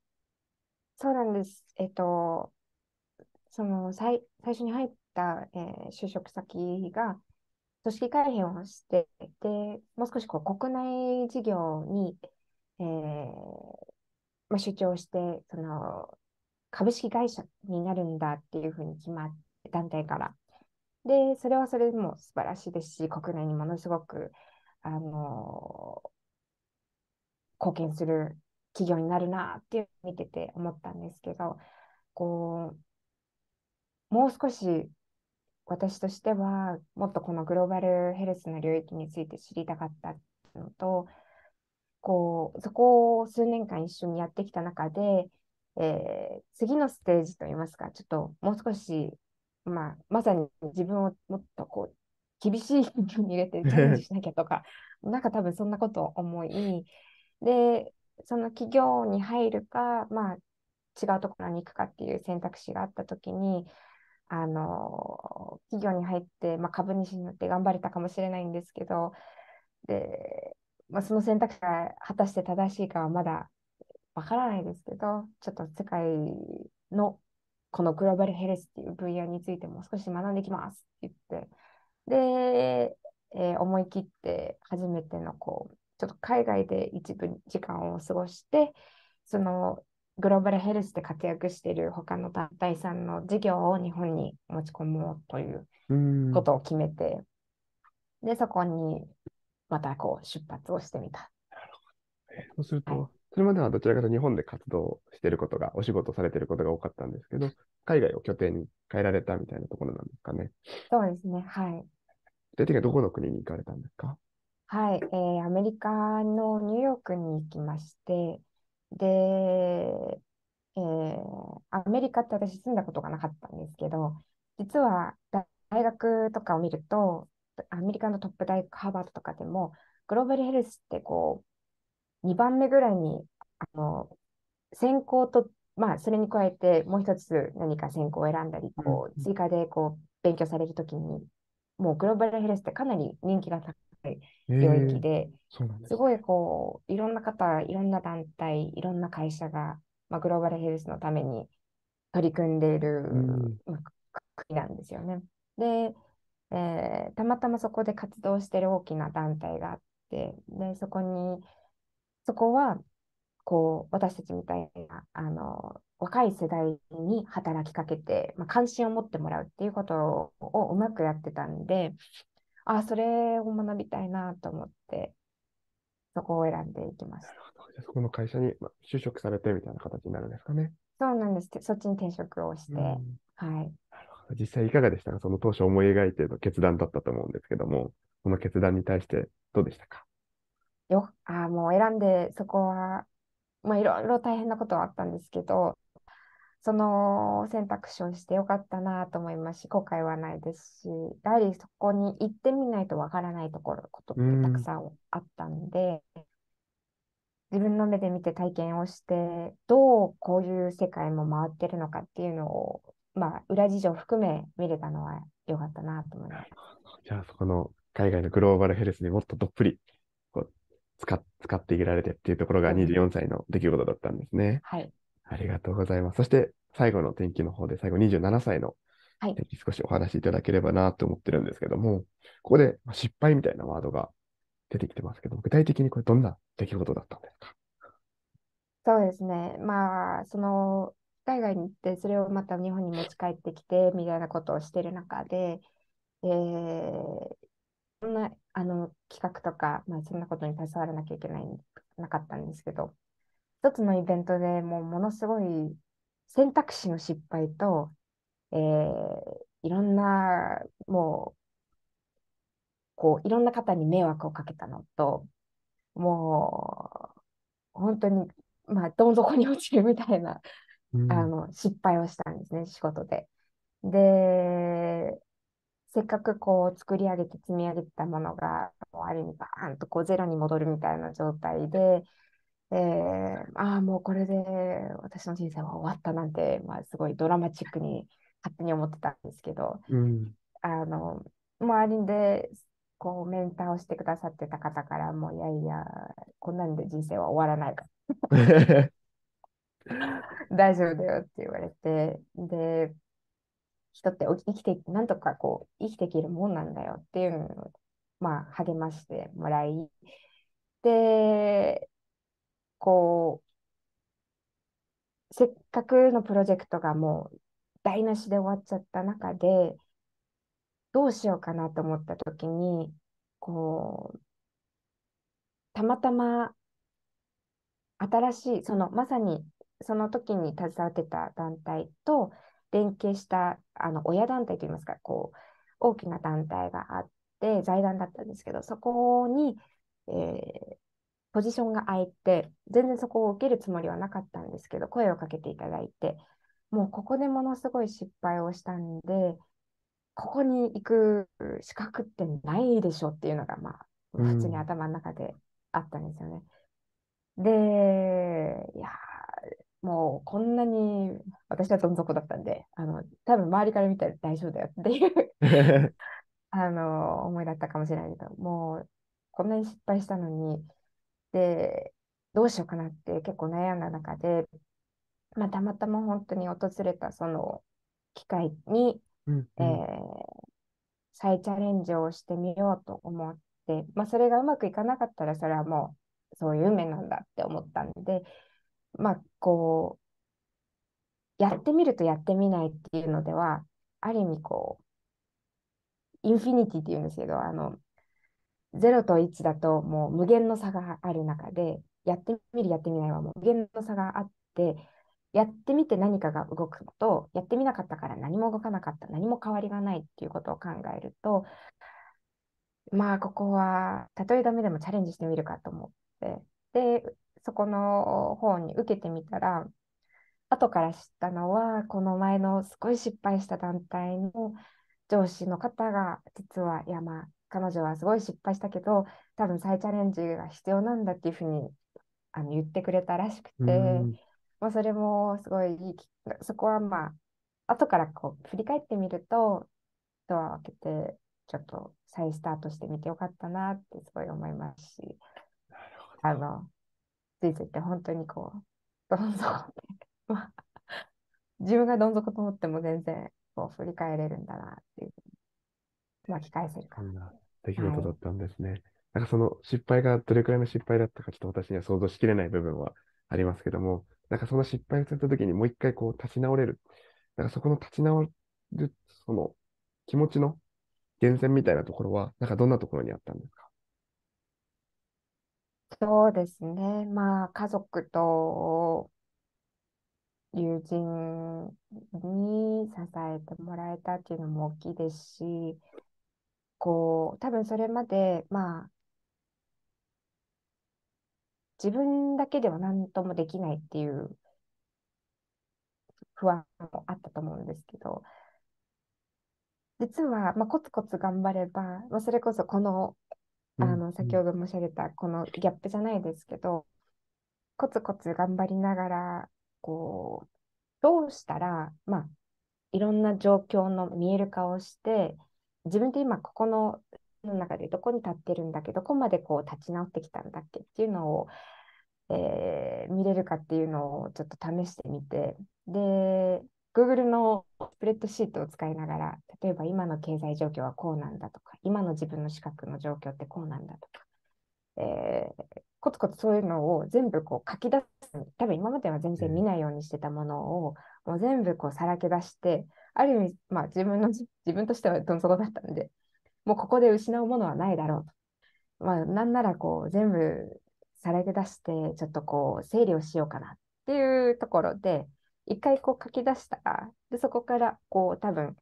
そうなんです。えっと、その最最初に入った、えー、就職先が、組織改変をして、で、もう少しこう国内事業にえー、まあ、主張して、その、株式会社になるんだっていうふうに決まって、団体から。で、それはそれでも素晴らしいですし、国内にものすごく、あのー、貢献する企業になるなっていう見てて思ったんですけど、こう、もう少し私としては、もっとこのグローバルヘルスの領域について知りたかったのと、こう、そこを数年間一緒にやってきた中で、えー、次のステージといいますか、ちょっともう少し、まあ、まさに自分をもっとこう、厳しい環境に入れて チャレンジしなきゃとか、なんか多分そんなことを思い、で、その企業に入るか、まあ、違うところに行くかっていう選択肢があったときに、あの、企業に入って、まあ、株主になって頑張れたかもしれないんですけど、で、まあ、その選択肢が果たして正しいかはまだわからないですけど、ちょっと世界のこのグローバルヘルスっていう分野についても少し学んできますって言って、で、えー、思い切って初めてのこう、ちょっと海外で一部時間を過ごして、そのグローバルヘルスで活躍している他の団体さんの事業を日本に持ち込もうということを決めて、で、そこにまたこう出発をしてみた。そうすると、それまではどちらかと日本で活動してることが、お仕事されてることが多かったんですけど、海外を拠点に変えられたみたいなところなんですかね。そうですね、はい。具体的にどこの国に行かれたんですかはい、えー、アメリカのニューヨークに行きまして、で、えー、アメリカって私住んだことがなかったんですけど、実は大学とかを見ると、アメリカのトップ大学、ハーバードとかでも、グローバルヘルスってこう、2番目ぐらいに、あの、先行と、まあ、それに加えて、もう一つ何か先行を選んだり、こう、追加でこう、勉強されるときに、もうグローバルヘルスってかなり人気が高い領域で、えー、ですごいこう、いろんな方、いろんな団体、いろんな会社が、まあ、グローバルヘルスのために取り組んでいる、うん、国なんですよね。で、えー、たまたまそこで活動してる大きな団体があって、で、そこに、そこは、こう、私たちみたいな、あの、若い世代に働きかけて、まあ、関心を持ってもらうっていうことをうまくやってたんで、あ、それを学びたいなと思って、そこを選んでいきました。そこの会社に、ま就職されてみたいな形になるんですかね。そうなんです。そっちに転職をして、はい。実際いかがでしたかその当初思い描いての決断だったと思うんですけども、この決断に対してどうでしたかよあもう選んでそこは、まあ、いろいろ大変なことはあったんですけど、その選択肢をしてよかったなと思いますし、後悔はないですし、やはりそこに行ってみないとわからないところ、ことってたくさんあったんで、自分の目で見て体験をして、どうこういう世界も回ってるのかっていうのをまあ、裏事情含め見れたのは良かったなと思います。じゃあ、そこの海外のグローバルヘルスにもっとどっぷりこう使使っていけられてっていうところが24歳の出来事だったんですね。はい。ありがとうございます。そして、最後の天気の方で、最後27歳の天気、少しお話しいただければなと思ってるんですけども、はい、ここで失敗みたいなワードが出てきてますけど、具体的にこれどんな出来事だったんですかそうですね。まあ、その海外に行ってそれをまた日本に持ち帰ってきてみたいなことをしてる中で、えー、そんなあの企画とか、まあ、そんなことに携わらなきゃいけないなかったんですけど一つのイベントでもうものすごい選択肢の失敗と、えー、いろんなもうこういろんな方に迷惑をかけたのともう本当にまあどん底に落ちるみたいなあの失敗をしたんですね、仕事で。で、せっかくこう作り上げて積み上げてたものが、ある意味バーンとこうゼロに戻るみたいな状態で、えー、ああ、もうこれで私の人生は終わったなんて、まあ、すごいドラマチックに勝手に思ってたんですけど、うん、あの周りでこうメンターをしてくださってた方からも、ういやいや、こんなんで人生は終わらないから。大丈夫だよって言われて、で、人って生きて、なんとかこう、生きていけるもんなんだよっていうのを、まあ、励ましてもらい、で、こう、せっかくのプロジェクトがもう台無しで終わっちゃった中で、どうしようかなと思った時に、こう、たまたま新しい、そのまさにその時に携わってた団体と連携したあの親団体といいますかこう大きな団体があって財団だったんですけどそこに、えー、ポジションが空いて全然そこを受けるつもりはなかったんですけど声をかけていただいてもうここでものすごい失敗をしたんでここに行く資格ってないでしょっていうのがまあ普通に頭の中であったんですよね。うん、でいやもうこんなに私はどん底だったんで、あの多分周りから見たら大丈夫だよっていう あの思いだったかもしれないけど、もうこんなに失敗したのに、で、どうしようかなって結構悩んだ中で、まあ、たまたま本当に訪れたその機会に、うんうん、えー、再チャレンジをしてみようと思って、まあ、それがうまくいかなかったらそれはもうそういう運命なんだって思ったんで、まあ、こう、やってみるとやってみないっていうのでは、ある意味こう、インフィニティっていうんですけど、あの、0と1だともう無限の差がある中で、やってみる、やってみないはもう無限の差があって、やってみて何かが動くのと、やってみなかったから何も動かなかった、何も変わりがないっていうことを考えると、まあ、ここは、たとえダメでもチャレンジしてみるかと思って、で、そこの方に受けてみたら、後から知ったのは、この前のすごい失敗した団体の上司の方が、実は山、彼女はすごい失敗したけど、多分再チャレンジが必要なんだっていうふうにあの言ってくれたらしくて、まあ、それもすごいそこはまあ、後からこう振り返ってみると、ドアを開けて、ちょっと再スタートしてみてよかったなってすごい思いますし、あの人生って本当にこう、どん底 自分がどん底と思っても全然こう振り返れるんだなっていう巻き返せるかな。出来事だったんですね。はい、なんかその失敗がどれくらいの失敗だったか、ちょっと私には想像しきれない部分はありますけども、なんかその失敗をされた時にもう一回こう立ち直れる。なんかそこの立ち直る、その気持ちの源泉みたいなところは、なんかどんなところにあったんですかそうですね。まあ、家族と友人に支えてもらえたっていうのも大きいですし、こう、多分それまで、まあ、自分だけでは何ともできないっていう不安もあったと思うんですけど、実は、まあ、コツコツ頑張れば、まあ、それこそこのあの先ほど申し上げたこのギャップじゃないですけど、コツコツ頑張りながら、こう、どうしたら、まあ、いろんな状況の見える化をして、自分って今ここのの中でどこに立ってるんだけど、どこまでこう立ち直ってきたんだっけっていうのを、えー、見れるかっていうのをちょっと試してみて、で、Google のスプレッドシートを使いながら、例えば今の経済状況はこうなんだとか、今の自分の資格の状況ってこうなんだとか、えー、コツコツそういうのを全部こう書き出す、多分今までは全然見ないようにしてたものを、もう全部こうさらけ出して、ある意味、まあ、自分の自分としてはどん底だったんで、もうここで失うものはないだろうと。まあ、なんならこう全部さらけ出して、ちょっとこう整理をしようかなっていうところで、一回こう書き出したら、でそこからこう多分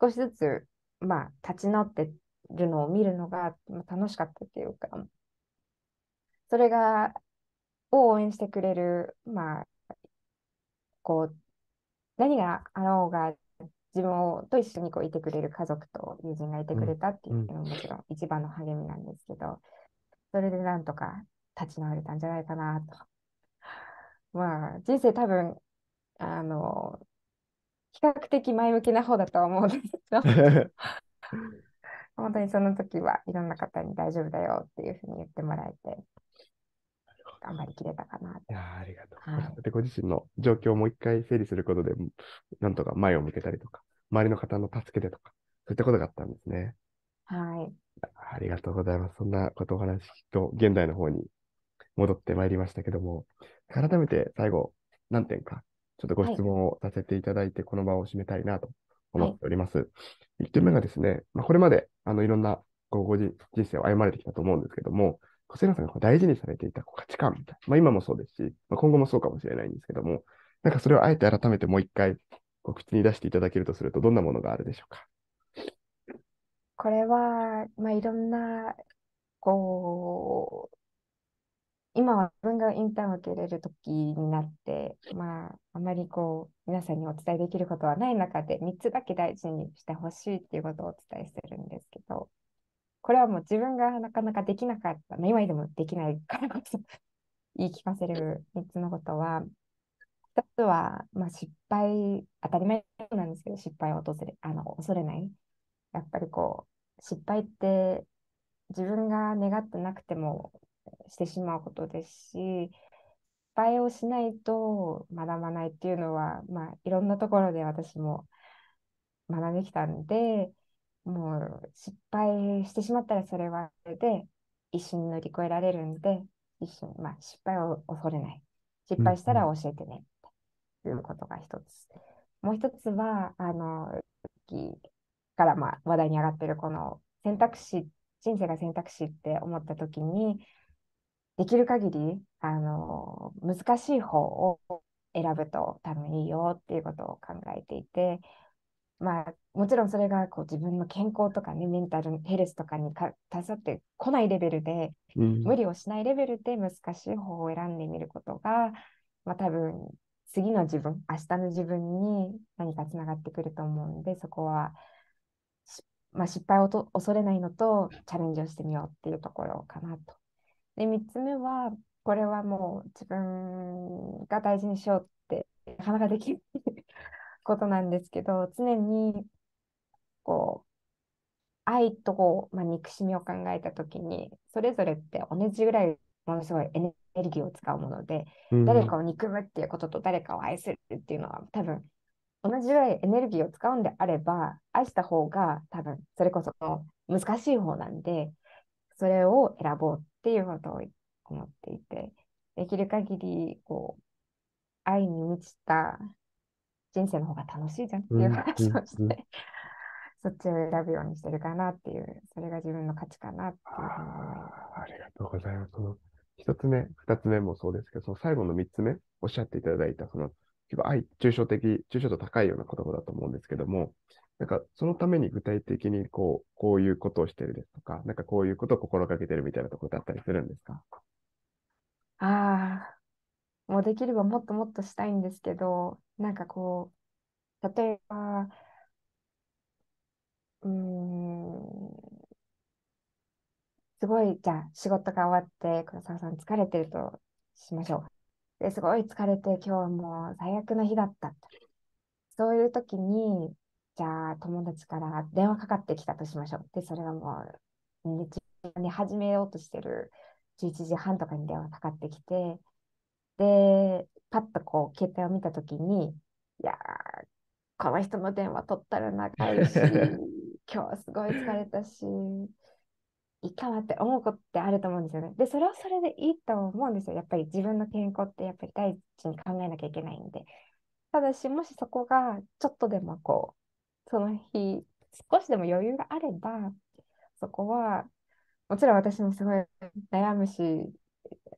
少しずつまあ立ち直ってるのを見るのが楽しかったっていうか、それがを応援してくれる、まあ、こう、何があろうが自分と一緒にこういてくれる家族と友人がいてくれたっていうのももちろん一番の励みなんですけど、それでなんとか立ち直れたんじゃないかなと。まあ人生多分あの比較的前向きな方だとは思うんですけど本当にその時はいろんな方に大丈夫だよっていうふうに言ってもらえて頑張りきれたかなってありがとう、はい、でご自身の状況をもう一回整理することでなんとか前を向けたりとか周りの方の助けでとかそういったことがあったんですねはいありがとうございますそんなことお話と現代の方に戻ってまいりましたけども改めて最後何点かちょっとご質問をさせていただいて、この場を締めたいなと思っております。はい、1点目がですね、まあ、これまであのいろんなご人生を歩まれてきたと思うんですけども、小瀬さんが大事にされていた価値観みたいな、まあ、今もそうですし、まあ、今後もそうかもしれないんですけども、なんかそれをあえて改めてもう一回こう口に出していただけるとすると、どんなものがあるでしょうか。これは、まあ、いろんなこ今は自分がインターンを受け入れる時になって、まあ、あまりこう、皆さんにお伝えできることはない中で、3つだけ大事にしてほしいっていうことをお伝えしてるんですけど、これはもう自分がなかなかできなかった、まあ、今でもできないからこそ 言い聞かせる3つのことは、1つは、まあ、失敗、当たり前なんですけど、失敗を訪れ、あの、恐れない。やっぱりこう、失敗って自分が願ってなくてもしてしまうことですし、失敗をしないと学ばないっていうのは、まあ、いろんなところで私も学んできたんで、もう失敗してしまったらそれはそれで一緒に乗り越えられるんで、一瞬、まあ、失敗を恐れない。失敗したら教えてね、ということが一つ。もう一つは、あの、からまあ話題に上がってるこの選択肢、人生が選択肢って思った時に、できる限り、あの、難しい方を選ぶと多分いいよっていうことを考えていて、まあ、もちろんそれがこう自分の健康とかね、メンタルヘルスとかにか携わってこないレベルで、うん、無理をしないレベルで難しい方を選んでみることが、まあ、多分次の自分、明日の自分に何かつながってくると思うんで、そこは、まあ、失敗を恐れないのとチャレンジをしてみようっていうところかなとで、3つ目は、これはもう自分が大事にしようってなかなかできないことなんですけど、常にこう、愛とこう、まあ、憎しみを考えた時に、それぞれって同じぐらいものすごいエネルギーを使うもので、うん、誰かを憎むっていうことと誰かを愛するっていうのは多分同じぐらいエネルギーを使うんであれば愛した方が多分それこそ難しい方なんでそれを選ぼうっっていうことを思っていて、できる限り、こう、愛に満ちた人生の方が楽しいじゃんっていう話をして、そっちを選ぶようにしてるかなっていう、それが自分の価値かなっていうふうに思います。ありがとうございます。その一つ目、二つ目もそうですけど、その最後の三つ目、おっしゃっていただいた、その、愛、抽象的、抽象度高いような言葉だと思うんですけども、なんかそのために具体的にこう、こういうことをしてるですとか、なんかこういうことを心がけてるみたいなところだったりするんですかああ、もうできればもっともっとしたいんですけど、なんかこう、例えば、うん、すごい、じゃあ仕事が終わって、黒沢さん疲れてるとしましょう。ですごい疲れて、今日もう最悪の日だった。そういう時に、じゃあ友達から電話かかってきたとしましょう。で、それがもう、ね、に始めようとしてる11時半とかに電話かかってきて、で、パッとこう、携帯を見たときに、いやー、この人の電話取ったら長いし、今日すごい疲れたし、いいかなって思うことってあると思うんですよね。で、それはそれでいいと思うんですよ。やっぱり自分の健康ってやっぱり第一に考えなきゃいけないんで。ただし、もしそこがちょっとでもこう、その日、少しでも余裕があれば、そこは、もちろん私もすごい悩むし、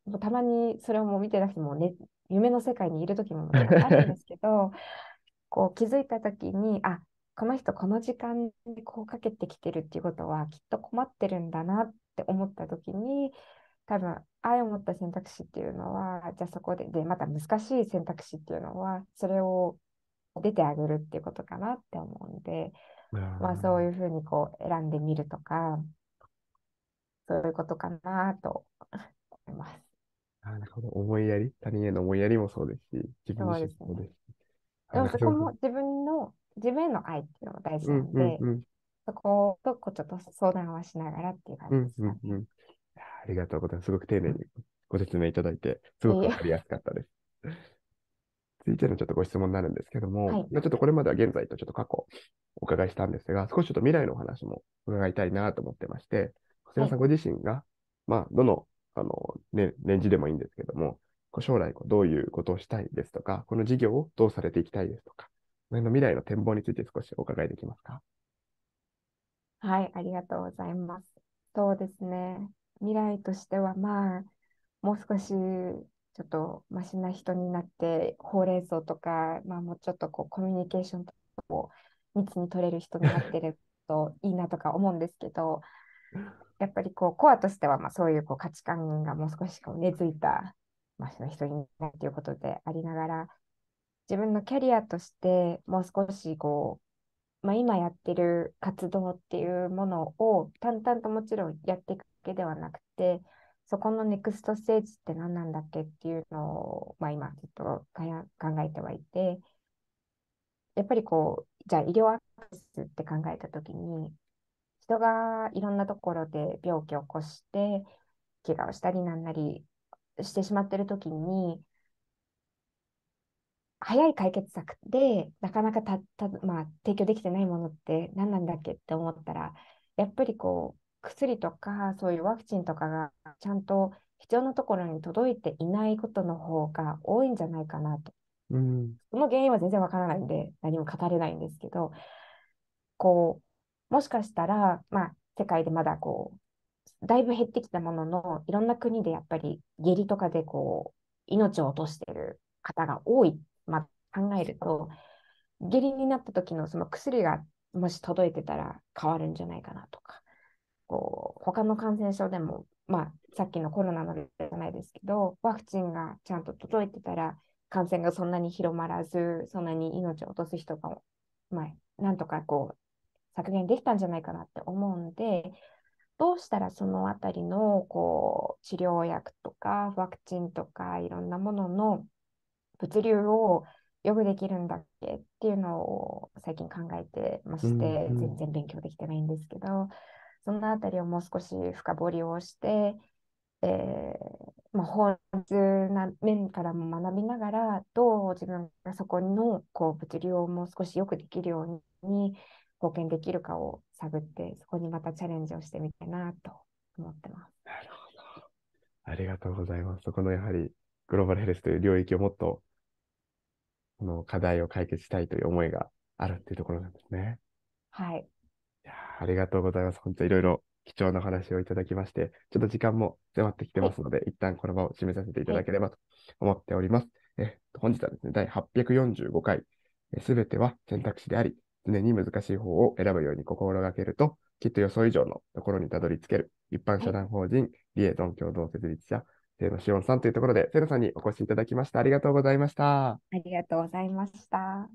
もうたまにそれをもう見てなくても、ね、夢の世界にいる時ももあるんですけど、こう気づいた時に、あこの人この時間にこうかけてきてるっていうことはきっと困ってるんだなって思った時に多分愛を持った選択肢っていうのはじゃあそこででまた難しい選択肢っていうのはそれを出てあげるっていうことかなって思うんで、まあそういうふうにこう選んでみるとか、そういうことかなと思います。なるほど。思いやり、他人への思いやりもそうですし、自分自身もそうですし。でもそこも自分の、自分への愛っていうのも大事なんで、そことこちょっと相談はしながらっていう感じですかね、うんうんうん。ありがとうございます。すごく丁寧にご説明いただいて、すごくわかりやすかったです。いてのちょっとご質問になるんですけども、はい、ちょっとこれまでは現在とちょっと過去お伺いしたんですが、少しちょっと未来のお話も伺いたいなと思ってまして、小らさんご自身が、まあ、どの、あの、ね、年次でもいいんですけども、将来どういうことをしたいですとか、この事業をどうされていきたいですとか、の未来の展望について少しお伺いできますか。はい、ありがとうございます。そうですね。未来としては、まあ、もう少しちょっとましな人になってほうれん草とか、まあ、もうちょっとこうコミュニケーションを密に取れる人になってるといいなとか思うんですけどやっぱりこうコアとしてはまあそういうこう価値観がもう少しこう根付いたましな人になるということでありながら自分のキャリアとしてもう少しこう、まあ、今やってる活動っていうものを淡々ともちろんやっていくわけではなくてそこのネクストステージって何なんだっけっていうのを、まあ、今ちょっと考えてはいて、やっぱりこう、じゃあ医療アクセスって考えたときに、人がいろんなところで病気を起こして、怪我をしたりなんなりしてしまってるときに、早い解決策でなかなかたた、まあ、提供できてないものって何なんだっけって思ったらやっぱりこう薬とかそういうワクチンとかがちゃんと必要なところに届いていないことの方が多いんじゃないかなと。うん、その原因は全然わからないんで何も語れないんですけどこうもしかしたら、まあ、世界でまだこうだいぶ減ってきたもののいろんな国でやっぱり下痢とかでこう命を落としてる方が多い、まあ、考えると下痢になった時のその薬がもし届いてたら変わるんじゃないかなとかこう他の感染症でも、まあ、さっきのコロナの例じゃないですけどワクチンがちゃんと届いてたら感染がそんなに広まらずそんなに命を落とす人が、まあ、なんとかこう削減できたんじゃないかなって思うんでどうしたらそのあたりのこう治療薬とかワクチンとかいろんなものの物流をよくできるんだっけっていうのを最近考えてまして、全然勉強できてないんですけど、そのあたりをもう少し深掘りをして、えーまあ、法な面からも学びながらどう自分がそこのこう物流をもう少しよくできるように貢献できるかを探ってそこにまたチャレンジをしてみたいなと思ってます。なるほど。ありがとうございます。そこのやはりグローバルヘルスという領域をもっとこの課題を解決したいという思いがあるっていうところなんですね。はい。ありがとうございます。本当いろいろ貴重な話をいただきまして、ちょっと時間も迫ってきてますので、一旦この場を締めさせていただければと思っております。え本日はですね、第845回、すべては選択肢であり、常に難しい方を選ぶように心がけると、きっと予想以上のところにたどり着ける、一般社団法人、理い、リエゾン共同設立者、清野志音さんというところで、清野さんにお越しいただきました。ありがとうございました。ありがとうございました。